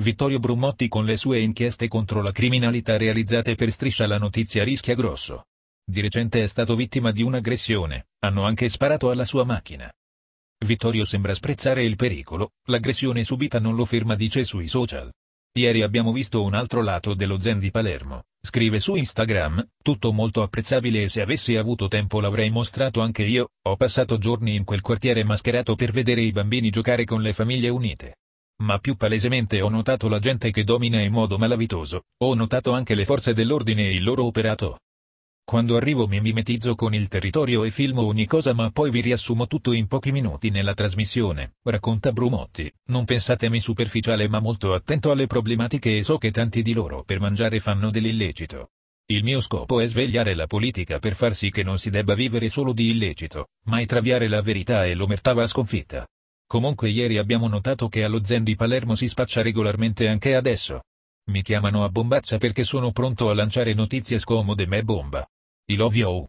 Vittorio Brumotti con le sue inchieste contro la criminalità realizzate per Striscia la notizia rischia grosso. Di recente è stato vittima di un'aggressione, hanno anche sparato alla sua macchina. Vittorio sembra sprezzare il pericolo, l'aggressione subita non lo ferma dice sui social. Ieri abbiamo visto un altro lato dello Zen di Palermo, scrive su Instagram, tutto molto apprezzabile e se avessi avuto tempo l'avrei mostrato anche io, ho passato giorni in quel quartiere mascherato per vedere i bambini giocare con le famiglie unite ma più palesemente ho notato la gente che domina in modo malavitoso, ho notato anche le forze dell'ordine e il loro operato. Quando arrivo mi mimetizzo con il territorio e filmo ogni cosa ma poi vi riassumo tutto in pochi minuti nella trasmissione, racconta Brumotti, non pensatemi superficiale ma molto attento alle problematiche e so che tanti di loro per mangiare fanno dell'illecito. Il mio scopo è svegliare la politica per far sì che non si debba vivere solo di illecito, ma traviare la verità e l'omertà va sconfitta. Comunque ieri abbiamo notato che allo Zen di Palermo si spaccia regolarmente anche adesso. Mi chiamano a bombazza perché sono pronto a lanciare notizie scomode me bomba. I love you.